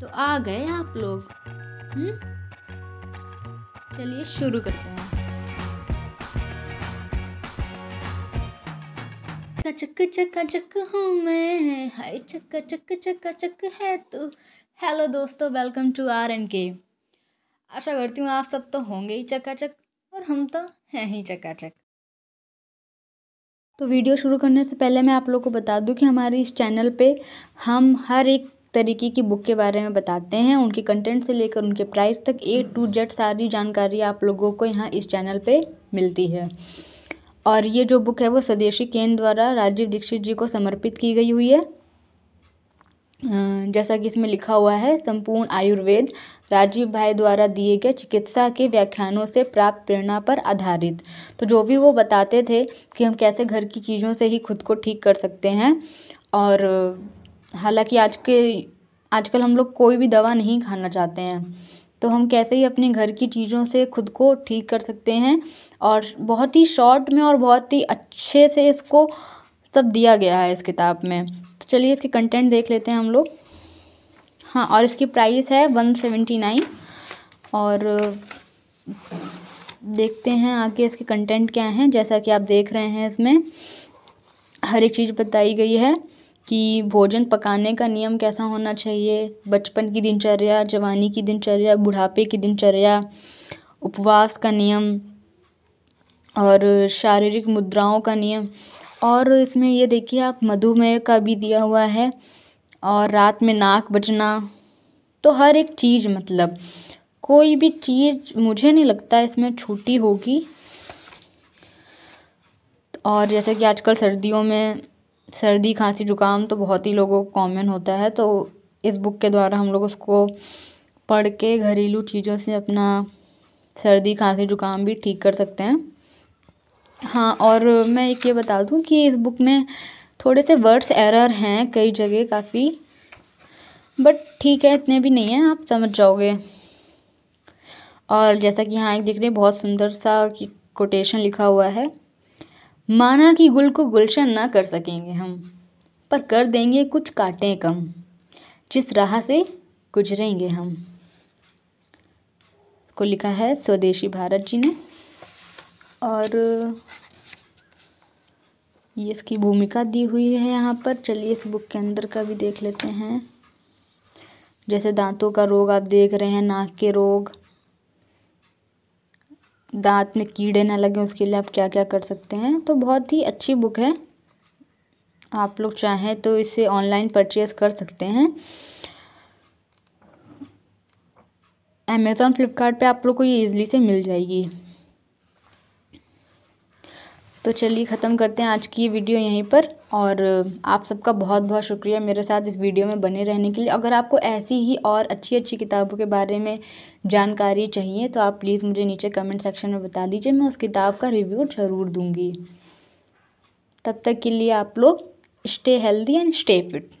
तो आ गए आप लोग हम्म? चलिए शुरू करते हैं चक चक चक हूँ मैं हाय चक चक चक चक है तू हेलो दोस्तों वेलकम टू आर एन के आशा करती हूँ आप सब तो होंगे ही चकाचक और हम तो हैं ही चकाचक तो वीडियो शुरू करने से पहले मैं आप लोग को बता दूं कि हमारे इस चैनल पे हम हर एक तरीके की बुक के बारे में बताते हैं उनके कंटेंट से लेकर उनके प्राइस तक ए टू जेड सारी जानकारी आप लोगों को यहाँ इस चैनल पर मिलती है और ये जो बुक है वो स्वदेशी केंद्र द्वारा राजीव दीक्षित जी को समर्पित की गई हुई है जैसा कि इसमें लिखा हुआ है संपूर्ण आयुर्वेद राजीव भाई द्वारा दिए गए चिकित्सा के व्याख्यानों से प्राप्त प्रेरणा पर आधारित तो जो भी वो बताते थे कि हम कैसे घर की चीज़ों से ही खुद को ठीक कर सकते हैं और हालांकि आज के आजकल हम लोग कोई भी दवा नहीं खाना चाहते हैं तो हम कैसे ही अपने घर की चीज़ों से खुद को ठीक कर सकते हैं और बहुत ही शॉर्ट में और बहुत ही अच्छे से इसको सब दिया गया है इस किताब में तो चलिए इसके कंटेंट देख लेते हैं हम लोग हाँ और इसकी प्राइस है वन सेवेंटी नाइन और देखते हैं आगे इसके कंटेंट क्या हैं जैसा कि आप देख रहे हैं इसमें हर एक चीज़ बताई गई है कि भोजन पकाने का नियम कैसा होना चाहिए बचपन की दिनचर्या जवानी की दिनचर्या बुढ़ापे की दिनचर्या उपवास का नियम और शारीरिक मुद्राओं का नियम और इसमें ये देखिए आप मधुमेह का भी दिया हुआ है और रात में नाक बचना तो हर एक चीज़ मतलब कोई भी चीज़ मुझे नहीं लगता इसमें छूटी होगी और जैसे कि आजकल सर्दियों में सर्दी खांसी ज़ुकाम तो बहुत ही लोगों को कॉमन होता है तो इस बुक के द्वारा हम लोग उसको पढ़ के घरेलू चीज़ों से अपना सर्दी खांसी ज़ुकाम भी ठीक कर सकते हैं हाँ और मैं एक ये बता दूँ कि इस बुक में थोड़े से वर्ड्स एरर हैं कई जगह काफ़ी बट ठीक है इतने भी नहीं हैं आप समझ जाओगे और जैसा कि यहाँ एक दिख रही है बहुत सुंदर सा कोटेशन लिखा हुआ है माना कि गुल को गुलशन ना कर सकेंगे हम पर कर देंगे कुछ काटें कम जिस राह से गुजरेंगे हम को लिखा है स्वदेशी भारत जी ने और ये इसकी भूमिका दी हुई है यहाँ पर चलिए इस बुक के अंदर का भी देख लेते हैं जैसे दांतों का रोग आप देख रहे हैं नाक के रोग दांत में कीड़े ना लगें उसके लिए आप क्या क्या कर सकते हैं तो बहुत ही अच्छी बुक है आप लोग चाहें तो इसे ऑनलाइन परचेज़ कर सकते हैं अमेज़ॉन फ्लिपकार्ट आप लोग को ये ईज़िली से मिल जाएगी तो चलिए ख़त्म करते हैं आज की ये वीडियो यहीं पर और आप सबका बहुत बहुत शुक्रिया मेरे साथ इस वीडियो में बने रहने के लिए अगर आपको ऐसी ही और अच्छी अच्छी किताबों के बारे में जानकारी चाहिए तो आप प्लीज़ मुझे नीचे कमेंट सेक्शन में बता दीजिए मैं उस किताब का रिव्यू ज़रूर दूँगी तब तक के लिए आप लोग stay healthy and stay fit